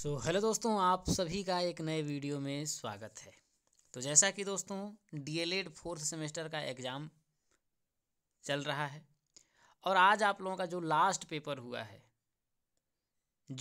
सो so, hello दोस्तों आप सभी का एक नए वीडियो में स्वागत है तो जैसा कि दोस्तों डीएलएड फोर्थ सेमेस्टर का एग्ज़ाम चल रहा है और आज आप लोगों का जो लास्ट पेपर हुआ है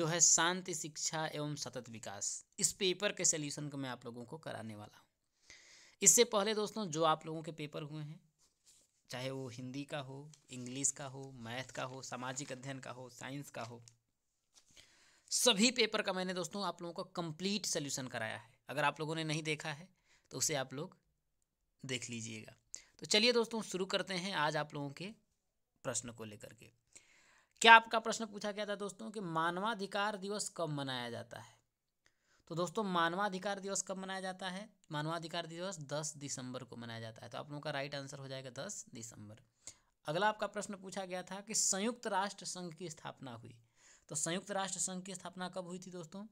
जो है शांति शिक्षा एवं सतत विकास इस पेपर के सल्यूशन को मैं आप लोगों को कराने वाला हूँ इससे पहले दोस्तों जो आप लोगों के पेपर हुए हैं चाहे वो हिंदी का हो इंग्लिश का हो मैथ का हो सामाजिक अध्ययन का हो साइंस का हो सभी पेपर का मैंने दोस्तों आप लोगों का कंप्लीट सोल्यूशन कराया है अगर आप लोगों ने नहीं देखा है तो उसे आप लोग देख लीजिएगा तो चलिए दोस्तों शुरू करते हैं आज आप लोगों के प्रश्न को लेकर के क्या आपका प्रश्न पूछा गया था दोस्तों कि मानवाधिकार दिवस कब मनाया जाता है तो दोस्तों मानवाधिकार दिवस कब मनाया जाता है मानवाधिकार दिवस दस दिसंबर को मनाया जाता है तो आप लोगों का राइट आंसर हो जाएगा दस दिसंबर अगला आपका प्रश्न पूछा गया था कि संयुक्त राष्ट्र संघ की स्थापना हुई तो संयुक्त राष्ट्र संघ की स्थापना कब हुई थी दोस्तों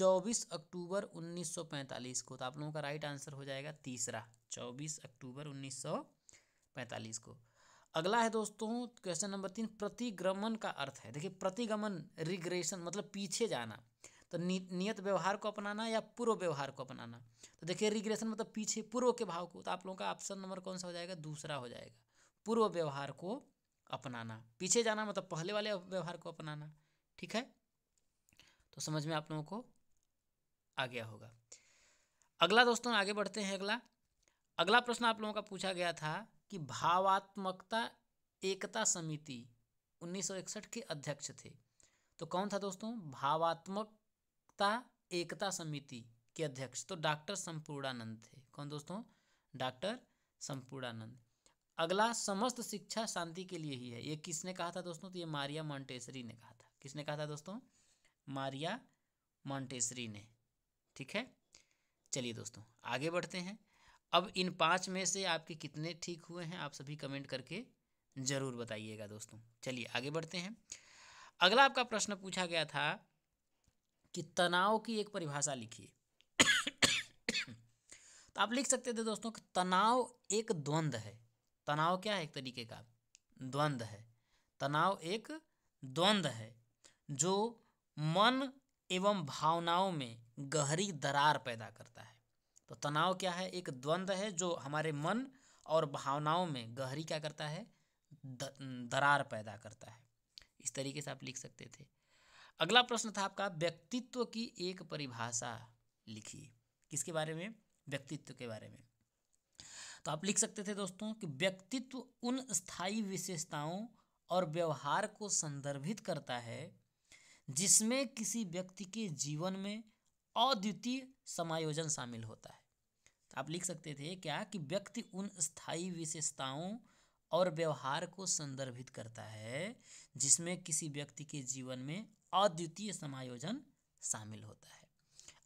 24 अक्टूबर 1945 को तो आप लोगों का राइट आंसर हो जाएगा तीसरा 24 अक्टूबर 1945 को अगला है दोस्तों क्वेश्चन नंबर तीन प्रतिगमन का अर्थ है देखिए प्रतिगमन रिग्रेशन मतलब पीछे जाना तो नि, नियत व्यवहार को अपनाना या पूर्व व्यवहार को अपनाना तो देखिए रिग्रेशन मतलब पीछे पूर्व के भाव को तो आप लोगों का ऑप्शन नंबर कौन सा हो जाएगा दूसरा हो जाएगा पूर्व व्यवहार को अपनाना पीछे जाना मतलब पहले वाले व्यवहार को अपनाना ठीक है तो समझ में आप लोगों को आ गया होगा अगला दोस्तों आगे बढ़ते हैं अगला अगला प्रश्न आप लोगों का पूछा गया था कि भावात्मकता एकता समिति 1961 के अध्यक्ष थे तो कौन था दोस्तों भावात्मकता एकता समिति के अध्यक्ष तो डॉक्टर संपूर्णानंद थे कौन दोस्तों डॉक्टर संपूर्णानंद अगला समस्त शिक्षा शांति के लिए ही है ये किसने कहा था दोस्तों तो ये मारिया मॉन्टेसरी ने कहा किसने कहा था दोस्तों मारिया मॉन्टेसरी ने ठीक है चलिए दोस्तों आगे बढ़ते हैं अब इन पाँच में से आपके कितने ठीक हुए हैं आप सभी कमेंट करके ज़रूर बताइएगा दोस्तों चलिए आगे बढ़ते हैं अगला आपका प्रश्न पूछा गया था कि तनाव की एक परिभाषा लिखिए तो आप लिख सकते थे दोस्तों कि तनाव एक द्वंद्व है तनाव क्या है एक तरीके का द्वंद्व है तनाव एक द्वंद्व है जो मन एवं भावनाओं में गहरी दरार पैदा करता है तो तनाव क्या है एक द्वंद्व है जो हमारे मन और भावनाओं में गहरी क्या करता है द, दरार पैदा करता है इस तरीके से आप लिख सकते थे अगला प्रश्न था आपका व्यक्तित्व की एक परिभाषा लिखिए किसके बारे में व्यक्तित्व के बारे में तो आप लिख सकते थे दोस्तों कि व्यक्तित्व उन स्थायी विशेषताओं और व्यवहार को संदर्भित करता है जिसमें किसी व्यक्ति के जीवन में अद्वितीय समायोजन शामिल होता है तो आप लिख सकते थे क्या कि व्यक्ति उन स्थायी विशेषताओं और व्यवहार को संदर्भित करता है जिसमें किसी व्यक्ति के जीवन में अद्वितीय समायोजन शामिल होता है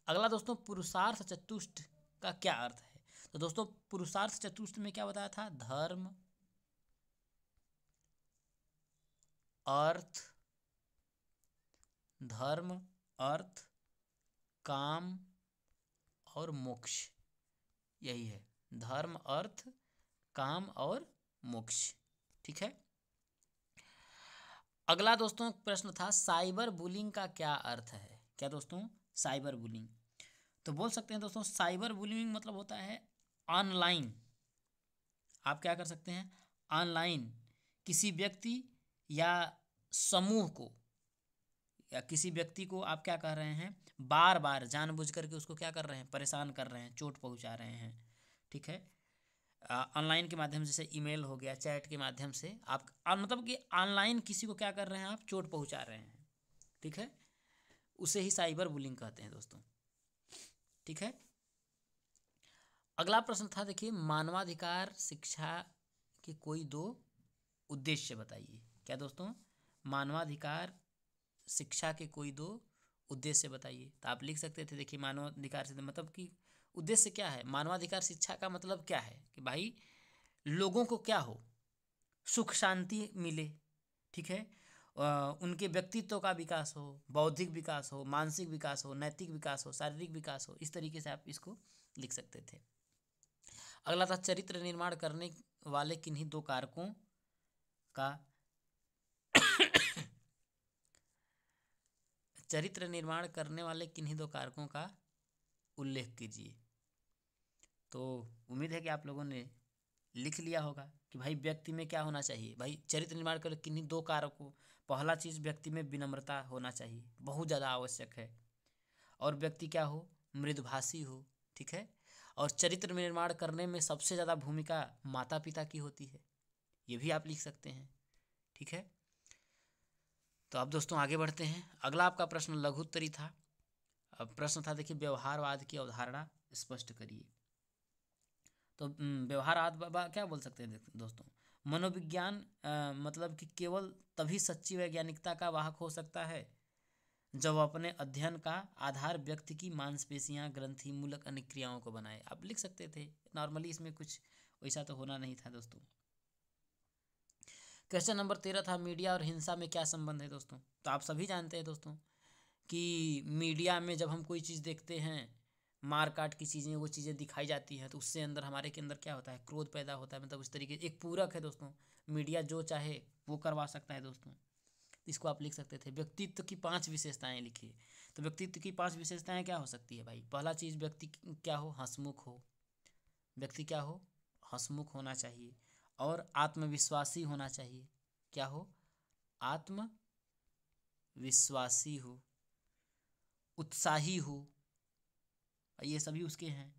अगला दोस्तों पुरुषार्थ चतुष्ट का क्या अर्थ है तो दोस्तों पुरुषार्थ चतुष्ट में क्या बताया था धर्म अर्थ धर्म अर्थ काम और मोक्ष यही है धर्म अर्थ काम और मोक्ष ठीक है अगला दोस्तों प्रश्न था साइबर बुलिंग का क्या अर्थ है क्या दोस्तों साइबर बुलिंग तो बोल सकते हैं दोस्तों साइबर बुलिंग मतलब होता है ऑनलाइन आप क्या कर सकते हैं ऑनलाइन किसी व्यक्ति या समूह को या किसी व्यक्ति को आप क्या कर रहे हैं बार बार जानबूझ करके उसको क्या कर रहे हैं परेशान कर रहे हैं चोट पहुंचा रहे हैं ठीक है ऑनलाइन के माध्यम से जैसे ईमेल हो गया चैट के माध्यम से आप मतलब कि ऑनलाइन किसी को क्या कर रहे हैं आप चोट पहुंचा रहे हैं ठीक है उसे ही साइबर बुलिंग कहते हैं दोस्तों ठीक है अगला प्रश्न था देखिए मानवाधिकार शिक्षा के कोई दो उद्देश्य बताइए क्या दोस्तों मानवाधिकार शिक्षा के कोई दो उद्देश्य बताइए तो आप लिख सकते थे देखिए मानवाधिकार से तो मतलब कि उद्देश्य क्या है मानवाधिकार शिक्षा का मतलब क्या है कि भाई लोगों को क्या हो सुख शांति मिले ठीक है उनके व्यक्तित्व का विकास हो बौद्धिक विकास हो मानसिक विकास हो नैतिक विकास हो शारीरिक विकास हो इस तरीके से आप इसको लिख सकते थे अगला था चरित्र निर्माण करने वाले किन्हीं दो कारकों का चरित्र निर्माण करने वाले किन्हीं दो कारकों का उल्लेख कीजिए तो उम्मीद है कि आप लोगों ने लिख लिया होगा कि भाई व्यक्ति में क्या होना चाहिए भाई चरित्र निर्माण कर किन्हीं दो कारकों पहला चीज़ व्यक्ति में विनम्रता होना चाहिए बहुत ज़्यादा आवश्यक है और व्यक्ति क्या हो मृदभाषी हो ठीक है और चरित्र निर्माण करने में सबसे ज़्यादा भूमिका माता पिता की होती है ये भी आप लिख सकते हैं ठीक है तो अब दोस्तों आगे बढ़ते हैं अगला आपका प्रश्न लघुत्तरी था अब प्रश्न था देखिए व्यवहारवाद की अवधारणा स्पष्ट करिए तो व्यवहारवाद क्या बोल सकते हैं दोस्तों मनोविज्ञान मतलब कि केवल तभी सच्ची वैज्ञानिकता का वाहक हो सकता है जब अपने अध्ययन का आधार व्यक्ति की मांसपेशियां ग्रंथि मूलक अन्य क्रियाओं को बनाए आप लिख सकते थे नॉर्मली इसमें कुछ वैसा तो होना नहीं था दोस्तों क्वेश्चन नंबर तेरह था मीडिया और हिंसा में क्या संबंध है दोस्तों तो आप सभी जानते हैं दोस्तों कि मीडिया में जब हम कोई चीज़ देखते हैं मार काट की चीज़ें वो चीज़ें दिखाई जाती हैं तो उससे अंदर हमारे के अंदर क्या होता है क्रोध पैदा होता है मतलब उस तरीके एक पूरक है दोस्तों मीडिया जो चाहे वो करवा सकता है दोस्तों इसको आप लिख सकते थे व्यक्तित्व की पांच विशेषताएं लिखिए तो व्यक्तित्व की पांच विशेषताएं क्या हो सकती है भाई पहला चीज़ व्यक्ति क्या हो हंसमुख हो व्यक्ति क्या हो हंसमुख होना चाहिए और आत्मविश्वासी होना चाहिए क्या हो आत्मविश्वासी हो उत्साही हो ये सभी उसके हैं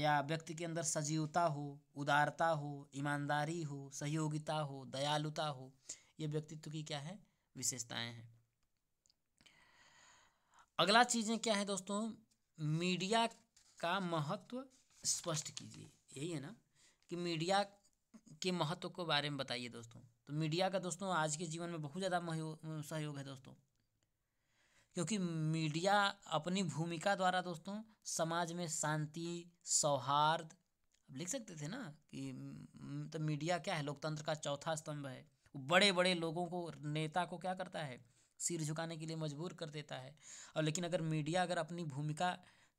या व्यक्ति के अंदर सजीवता हो उदारता हो ईमानदारी हो सहयोगिता हो दयालुता हो ये व्यक्तित्व की क्या है विशेषताएं हैं अगला चीज़ें क्या है दोस्तों मीडिया का महत्व स्पष्ट कीजिए यही है ना कि मीडिया के महत्व को बारे में बताइए दोस्तों तो मीडिया का दोस्तों आज के जीवन में बहुत ज़्यादा सहयोग है दोस्तों क्योंकि मीडिया अपनी भूमिका द्वारा दोस्तों समाज में शांति सौहार्द अब लिख सकते थे ना कि तो मीडिया क्या है लोकतंत्र का चौथा स्तंभ है बड़े बड़े लोगों को नेता को क्या करता है सिर झुकाने के लिए मजबूर कर देता है और लेकिन अगर मीडिया अगर अपनी भूमिका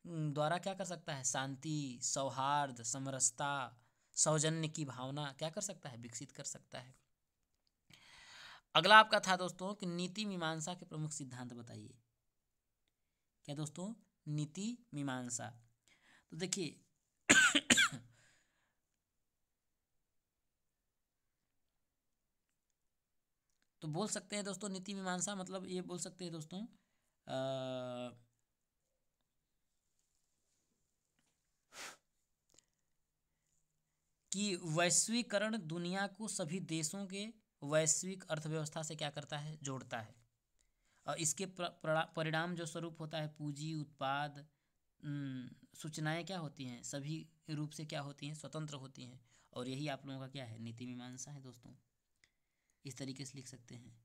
द्वारा क्या कर सकता है शांति सौहार्द समरसता सौजन्य की भावना क्या कर सकता है विकसित कर सकता है अगला आपका था दोस्तों कि नीति मीमांसा के प्रमुख सिद्धांत बताइए क्या दोस्तों नीति मीमांसा तो देखिए तो बोल सकते हैं दोस्तों नीति मीमांसा मतलब ये बोल सकते हैं दोस्तों आ, कि वैश्वीकरण दुनिया को सभी देशों के वैश्विक अर्थव्यवस्था से क्या करता है जोड़ता है और इसके परिणाम जो स्वरूप होता है पूंजी उत्पाद सूचनाएं क्या होती हैं सभी रूप से क्या होती हैं स्वतंत्र होती हैं और यही आप लोगों का क्या है नीति मीमांसा है दोस्तों इस तरीके से लिख सकते हैं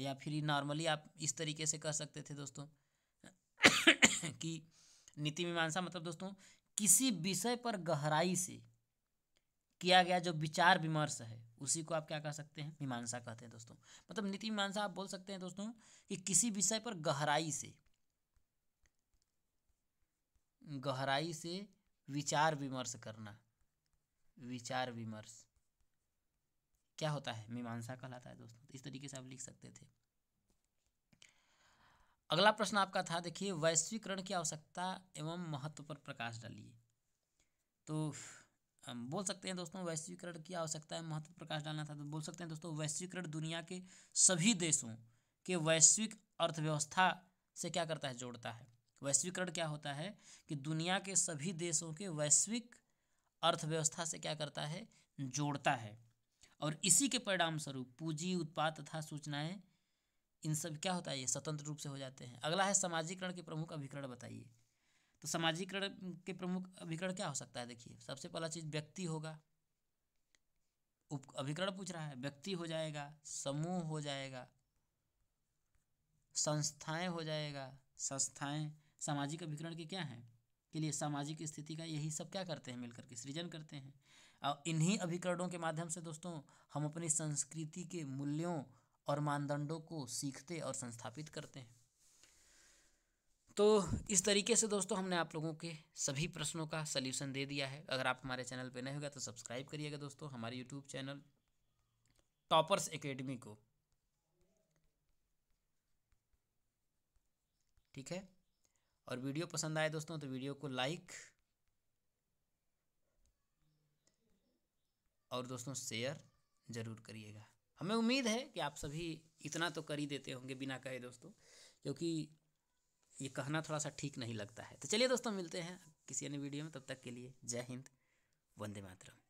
या फिर नॉर्मली आप इस तरीके से कह सकते थे दोस्तों कि नीति मीमांसा मतलब दोस्तों किसी विषय पर गहराई से किया गया जो विचार विमर्श है उसी को आप क्या कह सकते हैं मीमांसा कहते हैं दोस्तों मतलब नीति मीमांसा आप बोल सकते हैं दोस्तों कि किसी विषय पर गहराई से गहराई से विचार विमर्श करना विचार विमर्श क्या होता है मीमांसा कहलाता है दोस्तों इस तरीके से आप लिख सकते थे अगला प्रश्न आपका था देखिए वैश्वीकरण की आवश्यकता एवं महत्व पर प्रकाश डालिए तो बोल सकते हैं दोस्तों वैश्वीकरण की आवश्यकता है महत्व प्रकाश डालना था तो बोल सकते हैं दोस्तों वैश्वीकरण दुनिया के सभी देशों के वैश्विक अर्थव्यवस्था से क्या करता है जोड़ता है वैश्वीकरण क्या होता है कि दुनिया के सभी देशों के वैश्विक अर्थव्यवस्था से क्या करता है जोड़ता है और इसी के परिणाम स्वरूप पूंजी उत्पाद तथा सूचनाएं इन सब क्या होता है ये स्वतंत्र रूप से हो जाते हैं अगला है सामाजिकरण के प्रमुख अभिकरण बताइए तो सामाजिकरण के प्रमुख अभिकरण क्या हो सकता है देखिए सबसे पहला चीज़ व्यक्ति होगा उप अभिकरण पूछ रहा है व्यक्ति हो जाएगा समूह हो जाएगा संस्थाएं हो जाएगा संस्थाएं सामाजिक अभिकरण के क्या हैं के लिए सामाजिक स्थिति का यही सब क्या करते हैं मिलकर के सृजन करते हैं और इन्हीं अभिकरणों के माध्यम से दोस्तों हम अपनी संस्कृति के मूल्यों और मानदंडों को सीखते और संस्थापित करते हैं तो इस तरीके से दोस्तों हमने आप लोगों के सभी प्रश्नों का सलूशन दे दिया है अगर आप हमारे चैनल पर नहीं होगा तो सब्सक्राइब करिएगा दोस्तों हमारे यूट्यूब चैनल टॉपर्स एकेडमी को ठीक है और वीडियो पसंद आए दोस्तों तो वीडियो को लाइक और दोस्तों शेयर ज़रूर करिएगा हमें उम्मीद है कि आप सभी इतना तो कर ही देते होंगे बिना कहे दोस्तों क्योंकि ये कहना थोड़ा सा ठीक नहीं लगता है तो चलिए दोस्तों मिलते हैं किसी अन्य वीडियो में तब तक के लिए जय हिंद वंदे मातरम